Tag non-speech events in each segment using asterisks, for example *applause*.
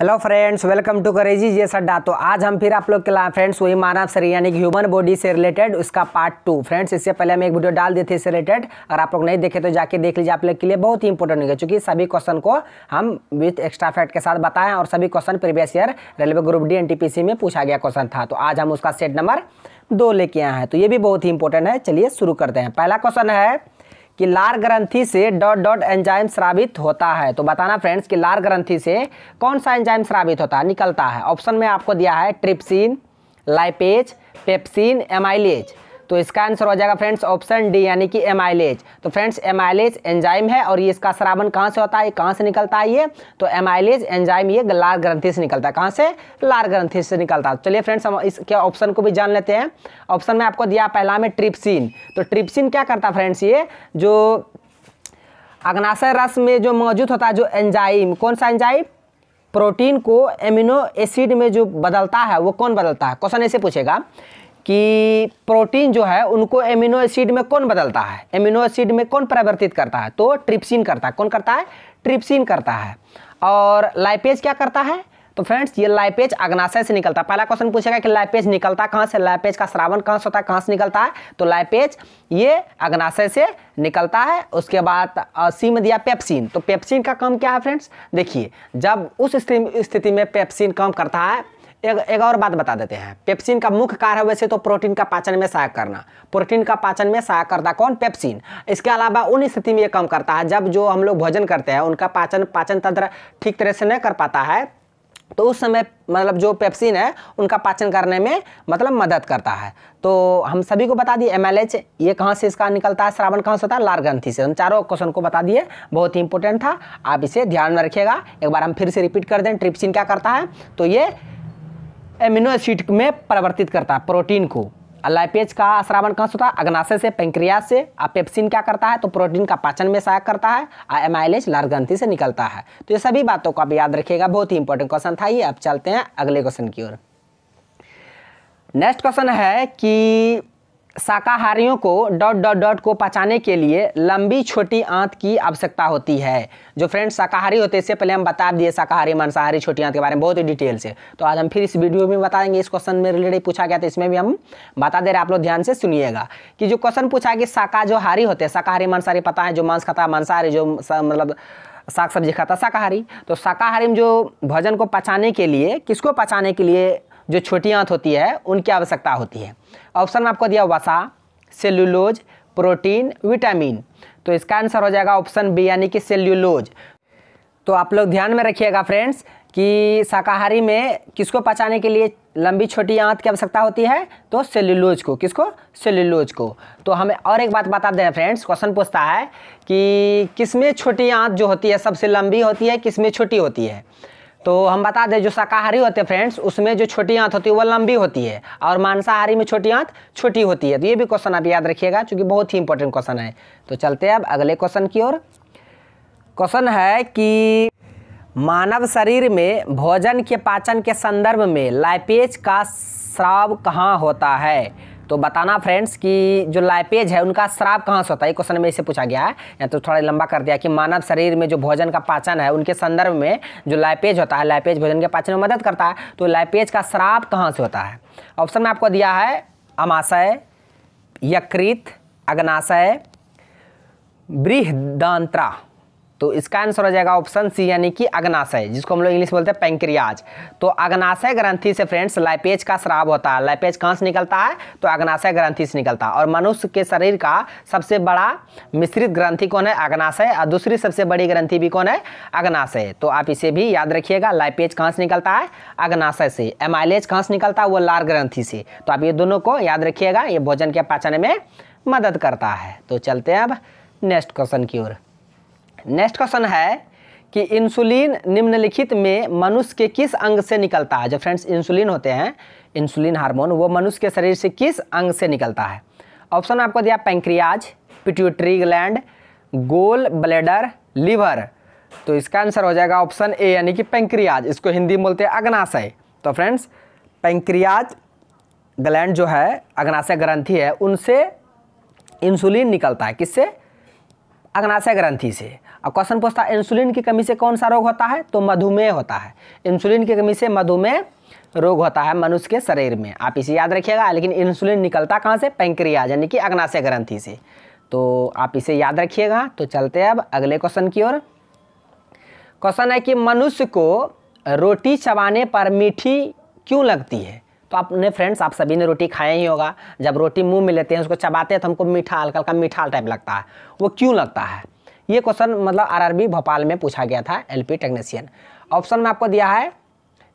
hello friends welcome to करेजी जैसा सड्डा तो आज हम फिर आप लोग के ला फ्रेंड्स वही मानव शरीर यानी कि ह्यूमन बॉडी से रिलेटेड उसका पार्ट टू फ्रेंड्स इससे पहले हम एक वीडियो डाल देते इससे रिलेटेड अगर आप लोग नहीं देखे तो जाके देख लीजिए आप लोग के लिए बहुत ही इंपॉर्टेंट होगा क्योंकि सभी क्वेश्चन को हम विथ एक्स्ट्रा फैक्ट के साथ बताएं और सभी question previous year railway group D एन में पूछा गया क्वेश्चन था तो आज हम उसका सेट नंबर दो लेके आए हैं तो ये भी बहुत ही इंपॉर्टेंट है चलिए शुरू करते हैं पहला क्वेश्चन है कि लार ग्रंथि से डॉट डॉट एंजाइम श्रावित होता है तो बताना फ्रेंड्स कि लार ग्रंथि से कौन सा एंजाइम श्रावित होता है निकलता है ऑप्शन में आपको दिया है ट्रिप्सिन लाइपेज पेप्सिन एमाइलेज तो इसका आंसर हो जाएगा फ्रेंड्स ऑप्शन डी यानी कि एमाइलेज तो फ्रेंड्स एमाइलेज एंजाइम है और ये इसका श्रावण कहाँ से होता है कहाँ से निकलता है ये तो एमाइलेज एंजाइम ये लार ग्रंथि से निकलता है कहाँ से लार ग्रंथि से निकलता है चलिए फ्रेंड्स हम इसके ऑप्शन को भी जान लेते हैं ऑप्शन में आपको दिया पहला में ट्रिप्सिन तो ट्रिप्सिन क्या करता है फ्रेंड्स ये जो अग्नाशय रस में जो मौजूद होता है जो एंजाइम कौन सा एंजाइम प्रोटीन को एमिनो एसिड में जो बदलता है वो कौन बदलता है क्वेश्चन ऐसे पूछेगा कि प्रोटीन जो है उनको एमिनो एसिड में कौन बदलता है एमिनो एसिड में कौन परिवर्तित करता है तो ट्रिप्सिन करता है कौन करता है ट्रिप्सिन करता है और लाइपेज क्या करता है तो फ्रेंड्स ये लाइपेज अग्नाशय से निकलता है पहला क्वेश्चन पूछेगा कि लाइपेज निकलता कहाँ से लाइपेज का श्रावण कहाँ से होता है कहाँ से निकलता है तो लाइपेज ये अग्नाशय से निकलता है उसके बाद सीम में दिया पेप्सिन तो पेप्सिन का काम क्या है फ्रेंड्स देखिए जब उस स्थिति में पेप्सिन काम करता है एक, एक और बात बता देते हैं पेप्सिन का मुख्य कार्य है वैसे तो प्रोटीन का पाचन में सहायक करना प्रोटीन का पाचन में सहायक करता कौन पेप्सिन इसके अलावा उन स्थिति में ये कम करता है जब जो हम लोग भोजन करते हैं उनका पाचन पाचन तंत्र ठीक तरह से नहीं कर पाता है तो उस समय मतलब जो पेप्सिन है उनका पाचन करने में मतलब मदद करता है तो हम सभी को बता दिए एम ये कहाँ से इसका निकलता है श्रावण कहाँ से होता है लार ग्रंथि से हम चारों क्वेश्चन को बता दिए बहुत ही इंपॉर्टेंट था आप इसे ध्यान में रखिएगा एक बार हम फिर से रिपीट कर दें ट्रिप्सिन क्या करता है तो ये एमिनो एसिड में परिवर्तित करता है प्रोटीन को लाइपेज का श्रावण कहाँ होता है अग्नाशय से पेंक्रियाज से और पेप्सिन क्या करता है तो प्रोटीन का पाचन में सहायक करता है और एमाइलेज लार ग्रंथि से निकलता है तो ये सभी बातों को आप याद रखिएगा बहुत ही इंपॉर्टेंट क्वेश्चन था ये अब चलते हैं अगले क्वेश्चन की ओर नेक्स्ट क्वेश्चन है कि शाकाहारियों को डॉट डॉट डॉट को पचाने के लिए लंबी छोटी आंत की आवश्यकता होती है जो फ्रेंड्स शाकाहारी होते हैं इससे पहले हम बता दिए शाकाहारी मांसाहारी छोटी आंत के बारे में बहुत ही डिटेल से तो आज हम फिर इस वीडियो में बताएंगे इस क्वेश्चन में रिलेटेड पूछा गया तो इसमें भी हम बता दे रहे आप लोग ध्यान से सुनिएगा कि जो क्वेश्चन पूछा कि शाका जो हारी होते हैं शाकाहारी मांसाहारी पता है जो मांस खाता है मांसाहारी जो मतलब साग सब्जी खाता शाकाहारी तो शाकाहारी में जो भोजन को पचाने के लिए किसको पचाने के लिए जो छोटी आंत होती है उनकी आवश्यकता होती है ऑप्शन में आपको दिया वसा सेल्यूलोज प्रोटीन विटामिन तो इसका आंसर हो जाएगा ऑप्शन बी यानी कि सेल्यूलोज तो आप लोग ध्यान में रखिएगा फ्रेंड्स कि शाकाहारी में किसको पचाने के लिए लंबी छोटी आंत की आवश्यकता होती है तो सेल्यूलोज को किसको सेल्यूलोज को तो हमें और एक बात बता दें फ्रेंड्स क्वेश्चन पूछता है कि किसमें छोटी आंत जो होती है सबसे लंबी होती है किसमें छोटी होती है तो हम बता दें जो शाकाहारी होते हैं फ्रेंड्स उसमें जो छोटी आंत होती है वो लंबी होती है और मांसाहारी में छोटी आंत छोटी होती है तो ये भी क्वेश्चन आप याद रखिएगा चूँकि बहुत ही इंपॉर्टेंट क्वेश्चन है तो चलते हैं अब अगले क्वेश्चन की ओर क्वेश्चन है कि मानव शरीर में भोजन के पाचन के संदर्भ में लाइपेज का स्राव कहाँ होता है तो बताना फ्रेंड्स कि जो लाइपेज है उनका श्राप कहाँ से होता है क्वेश्चन में इसे पूछा गया है या तो थोड़ा लंबा कर दिया कि मानव शरीर में जो भोजन का पाचन है उनके संदर्भ में जो लाइपेज होता है लाइपेज भोजन के पाचन में मदद करता है तो लाइपेज का श्राप कहाँ से होता है ऑप्शन में आपको दिया है अमाशय यकृत अग्नाशय बृहदांत्रा तो इसका आंसर हो जाएगा ऑप्शन सी यानी कि अग्नाशय जिसको हम लोग इंग्लिश बोलते हैं पेंक्रियाज तो अग्नाशय ग्रंथि से फ्रेंड्स लाइपेज का श्राव होता है लाइपेज कहाँ से निकलता है तो अग्नाशय ग्रंथि से निकलता है और मनुष्य के शरीर का सबसे बड़ा मिश्रित ग्रंथि कौन है अग्नाशय और दूसरी सबसे बड़ी ग्रंथि भी कौन है अग्नाशय तो आप इसे भी याद रखिएगा लाइपेज कहाँ से निकलता है अग्नाशय से एमाइलेज कहाँ से निकलता है वो लार ग्रंथि से तो आप ये दोनों को याद रखिएगा ये भोजन के पाचन में मदद करता है तो चलते हैं अब नेक्स्ट क्वेश्चन की ओर नेक्स्ट क्वेश्चन है कि इंसुलिन निम्नलिखित में मनुष्य के किस अंग से निकलता है जो फ्रेंड्स इंसुलिन होते हैं इंसुलिन हार्मोन वो मनुष्य के शरीर से किस अंग से निकलता है ऑप्शन आपको दिया pancreas pituitary gland gall bladder liver तो इसका आंसर हो जाएगा ऑप्शन ए यानी कि पेंक्रियाज इसको हिंदी में बोलते हैं अग्नाशय तो फ्रेंड्स पेंक्रियाज ग्लैंड जो है अग्नाशय ग्रंथि है उनसे इंसुलिन निकलता है किससे अग्नाशय ग्रंथि से अब क्वेश्चन पूछता है इंसुलिन की कमी से कौन सा रोग होता है तो मधुमेह होता है इंसुलिन की कमी से मधुमेह रोग होता है मनुष्य के शरीर में आप इसे याद रखिएगा लेकिन इंसुलिन निकलता कहाँ से पेंक्रिया यानी कि अग्नाशय ग्रंथि से तो आप इसे याद रखिएगा तो चलते हैं अब अगले क्वेश्चन की ओर क्वेश्चन है कि मनुष्य को रोटी चबाने पर मीठी क्यों लगती है तो आपने फ्रेंड्स आप सभी ने रोटी खाया ही होगा जब रोटी मुंह में लेते हैं उसको चबाते हैं तो हमको मीठा हल्का हल्का मीठा टाइप लगता है वो क्यों लगता है ये क्वेश्चन मतलब आरआरबी भोपाल में पूछा गया था एलपी टेक्नीशियन ऑप्शन में आपको दिया है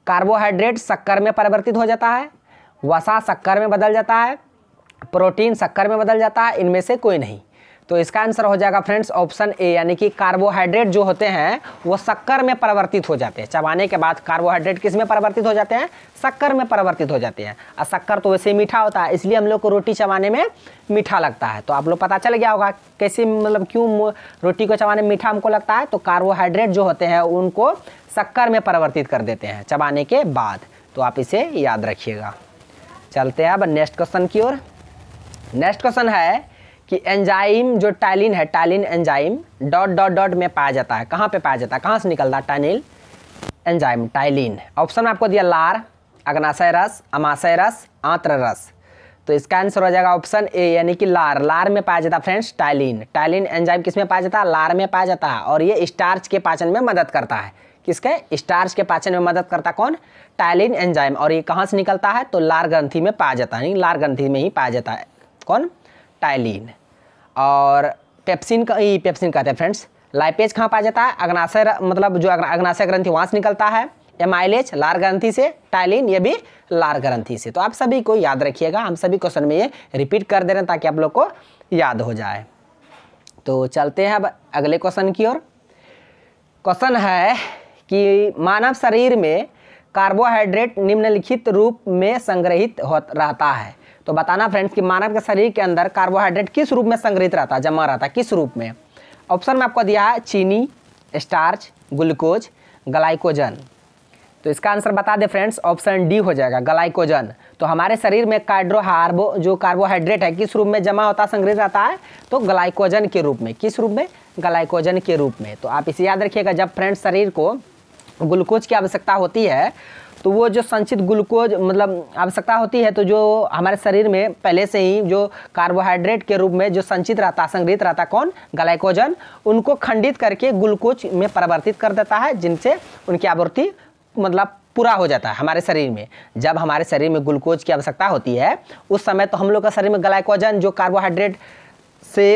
कार्बोहाइड्रेट शक्कर में परिवर्तित हो जाता है वसा शक्कर में बदल जाता है प्रोटीन शक्कर में बदल जाता है इनमें से कोई नहीं तो इसका आंसर हो जाएगा फ्रेंड्स ऑप्शन ए यानी कि कार्बोहाइड्रेट जो होते हैं वो शक्कर में परिवर्तित हो जाते हैं चबाने के बाद कार्बोहाइड्रेट किस में परिवर्तित हो जाते हैं शक्कर में परिवर्तित हो जाते हैं और शक्कर तो वैसे मीठा होता है इसलिए हम लोग को रोटी चबाने में मीठा लगता है तो आप लोग पता चल गया होगा कैसे मतलब क्यों रोटी को चबाने में मीठा हमको लगता है तो कार्बोहाइड्रेट जो होते हैं उनको शक्कर में परिवर्तित कर देते हैं चबाने के बाद तो आप इसे याद रखिएगा चलते हैं अब नेक्स्ट क्वेश्चन की ओर नेक्स्ट क्वेश्चन है कि एंजाइम जो टाइलिन है ptyalin enzyme dot dot dot में पाया जाता है कहाँ पे पाया जाता है कहाँ से निकलता है टाइनिल एंजाइम टाइलिन ऑप्शन में आपको दिया लार अग्नाशय रस अमाशय रस आंत्र रस तो इसका आंसर हो जाएगा ऑप्शन ए यानी कि लार लार में पाया जाता है फ्रेंड्स टाइलिन टाइलिन एंजाइम किस में पाया जाता है लार में पाया जाता है और ये स्टार्च के पाचन में मदद करता है किसके स्टार्च के पाचन में मदद करता कौन टाइलिन एंजाइम और ये कहाँ से निकलता है तो लार ग्रंथि में पाया जाता है लार ग्रंथि में ही पाया जाता है कौन टाइलिन और पेप्सिन का ये पेप्सिन कहते हैं फ्रेंड्स लाइपेज कहाँ पाया जाता है अग्नाशय मतलब जो अग्नाशय ग्रंथि वहाँ से निकलता है एमाइलेज लार ग्रंथि से टाइलिन ये भी लार ग्रंथि से तो आप सभी को याद रखिएगा हम सभी क्वेश्चन में ये रिपीट कर दे रहे हैं ताकि आप लोग को याद हो जाए तो चलते हैं अब अगले क्वेश्चन की ओर क्वेश्चन है कि मानव शरीर में कार्बोहाइड्रेट निम्नलिखित रूप में संग्रहित हो रहता है तो बताना फ्रेंड्स कि मानव के शरीर के अंदर कार्बोहाइड्रेट किस रूप में संग्रहित रहता है जमा रहता है किस रूप में ऑप्शन में आपको दिया है चीनी स्टार्च ग्लूकोज ग्लाइकोजन तो इसका आंसर बता दें फ्रेंड्स ऑप्शन डी हो जाएगा ग्लाइकोजन तो हमारे शरीर में कार्ड्रोहार्बो जो कार्बोहाइड्रेट है किस रूप में जमा होता संग्रहित रहता है तो ग्लाइकोजन के रूप में किस रूप में ग्लाइकोजन के रूप में तो आप इसे याद रखिएगा जब फ्रेंड्स शरीर को ग्लूकोज की आवश्यकता होती है तो वो जो संचित ग्लूकोज मतलब आवश्यकता होती है तो जो हमारे शरीर में पहले से ही जो कार्बोहाइड्रेट के रूप में जो संचित रहता संग्रहित रहता कौन ग्लाइकोजन उनको खंडित करके ग्लूकोज में परिवर्तित कर देता है जिनसे उनकी आपूर्ति मतलब पूरा हो जाता है हमारे शरीर में जब हमारे शरीर में ग्लूकोज की आवश्यकता होती है उस समय तो हम लोग का शरीर में ग्लाइकोजन जो कार्बोहाइड्रेट से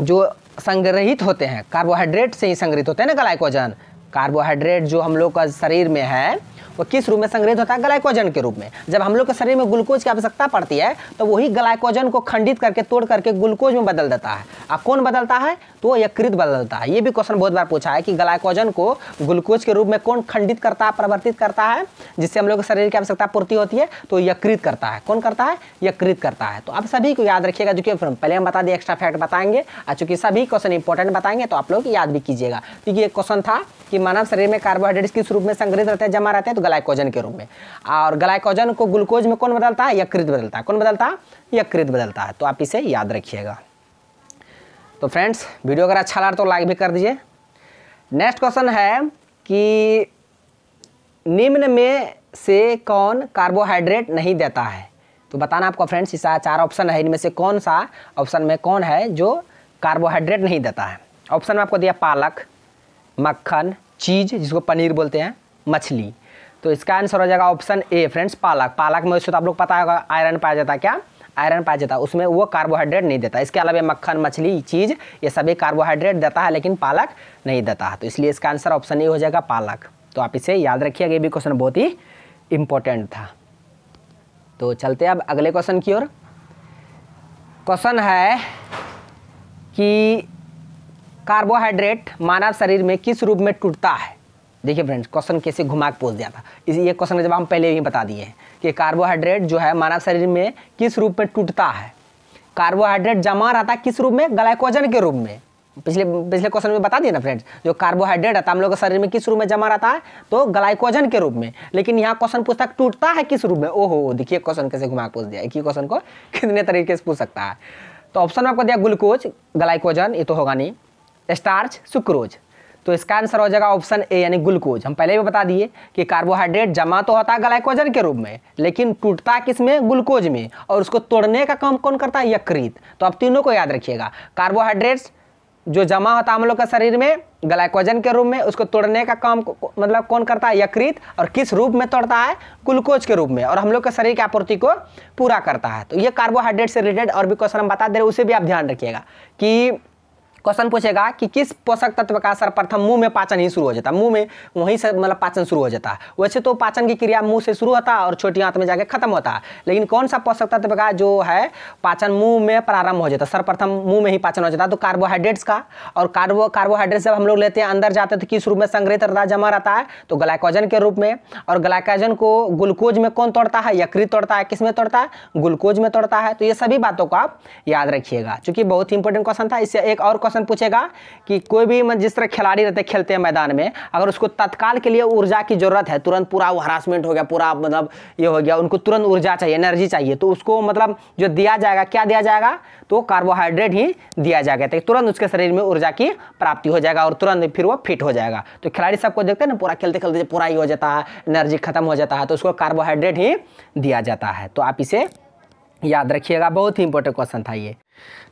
जो संग्रहित होते हैं कार्बोहाइड्रेट से ही संग्रहित होते हैं ना ग्लाइकोजन कार्बोहाइड्रेट जो हम लोग का शरीर में है वो किस रूप में संग्रहित होता है ग्लाइकोजन के रूप में जब हम लोग के शरीर में ग्लूकोज की आवश्यकता पड़ती है तो वही ग्लाइकोजन को खंडित करके तोड़ करके ग्लूकोज में बदल देता है अब कौन बदलता है तो यकृत बदलता है ये भी क्वेश्चन बहुत बार पूछा है कि ग्लाइकोजन को ग्लूकोज के रूप में कौन खंडित करता है परिवर्तित करता है जिससे हम लोग के शरीर की आवश्यकता पूर्ति होती है तो यकृत करता है कौन करता है यकृत करता है तो आप सभी को याद रखिएगा जो कि पहले हम बता दिए एक्स्ट्रा फैक्ट बताएंगे और चूंकि सभी क्वेश्चन इंपॉर्टेंट बताएंगे तो आप लोग याद भी कीजिएगा क्योंकि एक क्वेश्चन था कि मानव शरीर में कार्बोहाइड्रेट्स किस रूप में संग्रहित रहते हैं जमा रहते हैं तो ग्लाइकोजन के रूप में और ग्लाइकोजन को ग्लूकोज में कौन बदलता है यकृत बदलता है कौन बदलता है यकृत बदलता है तो आप इसे याद रखिएगा तो फ्रेंड्स वीडियो अगर अच्छा लगा तो लाइक भी कर दीजिए नेक्स्ट क्वेश्चन है कि निम्न में से कौन कार्बोहाइड्रेट नहीं देता है तो बताना आपको फ्रेंड्स इसका चार ऑप्शन है इनमें से कौन सा ऑप्शन में कौन है जो कार्बोहाइड्रेट नहीं देता है ऑप्शन में आपको दिया पालक मक्खन चीज़ जिसको पनीर बोलते हैं मछली तो इसका आंसर हो जाएगा ऑप्शन ए फ्रेंड्स पालक पालक में उसको तो आप लोग पता होगा आयरन पाया जाता है क्या आयरन पाया जाता है उसमें वो कार्बोहाइड्रेट नहीं देता इसके अलावा मक्खन मछली चीज़ ये सभी कार्बोहाइड्रेट देता है लेकिन पालक नहीं देता है तो इसलिए इसका आंसर ऑप्शन ए हो जाएगा पालक तो आप इसे याद रखिएगा ये भी क्वेश्चन बहुत ही इंपॉर्टेंट था तो चलते अब अगले क्वेश्चन की ओर क्वेश्चन है कि कार्बोहाइड्रेट मानव शरीर में किस रूप में टूटता है देखिए फ्रेंड्स क्वेश्चन कैसे घुमा के पूछ दिया था इस ये क्वेश्चन का जवाब हम पहले ही बता दिए हैं कि कार्बोहाइड्रेट जो है मानव शरीर में किस रूप में टूटता है कार्बोहाइड्रेट जमा रहता है किस रूप में ग्लाइकोजन के रूप में पिछले पिछले क्वेश्चन में बता दिया ना फ्रेंड्स जो कार्बोहाइड्रेट रहता है हम लोग के शरीर में किस रूप में जमा रहता है तो ग्लाइकोजन के रूप में लेकिन यहाँ क्वेश्चन पूछता टूटता है किस रूप में ओहो देखिए क्वेश्चन कैसे घुमा पूछ दिया एक ही क्वेश्चन को कितने तरीके से पूछ सकता है तो ऑप्शन आपको दिया ग्लूकोज ग्लाइकोजन ये तो होगा नहीं स्टार्च सुक्रोज तो इसका आंसर हो जाएगा ऑप्शन ए यानी ग्लूकोज हम पहले भी बता दिए कि कार्बोहाइड्रेट जमा तो होता है ग्लाइकोजन के रूप में लेकिन टूटता किस में ग्लूकोज में और उसको तोड़ने का काम कौन करता है यकृत तो आप तीनों को याद रखिएगा कार्बोहाइड्रेट्स जो जमा होता है हम लोग का शरीर में ग्लाइकोजन के रूप में उसको तोड़ने का काम मतलब कौन करता है यकृत और किस रूप में तोड़ता है ग्लूकोज के रूप में और हम लोग के शरीर की आपूर्ति को पूरा करता है तो ये कार्बोहाइड्रेट से रिलेटेड और भी क्वेश्चन हम बता दे रहे उसे भी आप ध्यान रखिएगा कि क्वेश्चन पूछेगा कि किस पोषक तत्व का असर प्रथम मुंह में पाचन ही शुरू हो जाता है मुंह में वहीं से मतलब पाचन शुरू हो जाता है वैसे तो पाचन की क्रिया मुंह से शुरू होता है और छोटी आंत में जाके खत्म होता लेकिन कौन सा पोषक तत्व का जो है पाचन मुंह में प्रारंभ हो जाता सर्वप्रथम मुंह में ही पाचन हो जाता तो कार्बोहाइड्रेट्स का और कार्बो कार्बोहाइड्रेट जब हम लोग लेते हैं अंदर जाते तो किस रूप में संग्रहित रहता जमा रहता है तो ग्लाइकोजन के रूप में और ग्लाइकोजन को ग्लूकोज में कौन तोड़ता है यकृत तोड़ता है किस में तोड़ता है ग्लूकोज में तोड़ता है तो ये सभी बातों को आप याद रखिएगा चूंकि बहुत ही इंपॉर्टेंट क्वेश्चन था इससे एक और क्वेश्चन क्वेश्चन पूछेगा कि कोई भी जिस तरह खिलाड़ी रहते खेलते हैं मैदान में अगर उसको तत्काल के लिए ऊर्जा की जरूरत है तुरंत पूरा वो हरासमेंट हो गया पूरा मतलब ये हो गया उनको तुरंत ऊर्जा चाहिए एनर्जी चाहिए तो उसको मतलब जो दिया जाएगा क्या दिया जाएगा तो कार्बोहाइड्रेट ही दिया जाएगा तो तुरंत उसके शरीर में ऊर्जा की प्राप्ति हो जाएगा और तुरंत फिर वो फिट हो जाएगा तो खिलाड़ी सबको देखते हैं ना पूरा खेलते खेलते पूरा ही हो जाता है एनर्जी खत्म हो जाता है तो उसको कार्बोहाइड्रेट ही दिया जाता है तो आप इसे याद रखिएगा बहुत ही इंपॉर्टेंट क्वेश्चन था ये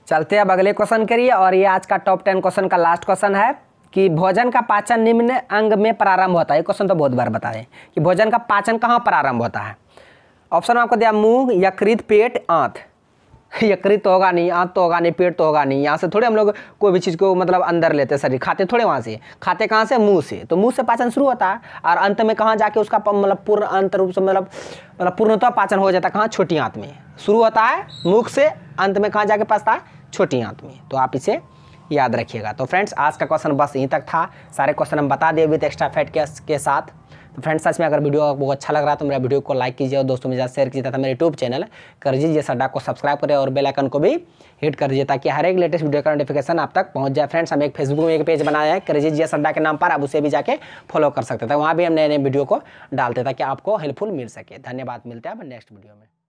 चलते अब अगले क्वेश्चन करिए और ये आज का टॉप टेन क्वेश्चन का लास्ट क्वेश्चन है कि भोजन का पाचन निम्न अंग में प्रारंभ होता है ये क्वेश्चन तो बहुत बार बता कि भोजन का पाचन कहाँ प्रारंभ होता है ऑप्शन आपको दिया मुंह यकृत पेट आंत *laughs* यकृत तो होगा नहीं आँत तो होगा नहीं पेट तो होगा नहीं यहाँ से थोड़े हम लोग कोई भी चीज़ को मतलब अंदर लेते हैं शरीर खाते थोड़े वहाँ से खाते कहाँ से मुँह से तो मुँह से पाचन शुरू होता है और अंत में कहाँ जाके उसका मतलब पूर्ण अंत रूप से मतलब मतलब पूर्णतः पाचन हो जाता है कहाँ छोटी आँत में शुरू होता है मुख से अंत में कहाँ जाके पसता है छोटी आँत में तो आप इसे याद रखिएगा तो फ्रेंड्स आज का क्वेश्चन बस यहीं तक था सारे क्वेश्चन हम बता दिए विद एक्स्ट्रा फैट के साथ तो फ्रेंड्स आज में अगर वीडियो आपको अच्छा लग रहा है तो मेरा वीडियो को लाइक कीजिए और दोस्तों में ज़्यादा शेयर कीजिए तथा मेरे यूट्यूब चैनल कर दीजिए सड्डा को सब्सक्राइब करें और बेलाइकन को भी हिट कर दीजिए ताकि हर एक लेटेस्ट वीडियो का नोटिफिकेशन आप तक पहुँच जाए फ्रेंड्स हम एक फेसबुक में एक पेज बनाया है कर दीजिए सड्डा के नाम पर आप उसे भी जाकर फॉलो कर सकते थे तो वहाँ भी हम नए नए वीडियो को डालते ताकि आपको हेल्पफुल मिल सके धन्यवाद मिलते हैं अब नेक्स्ट वीडियो में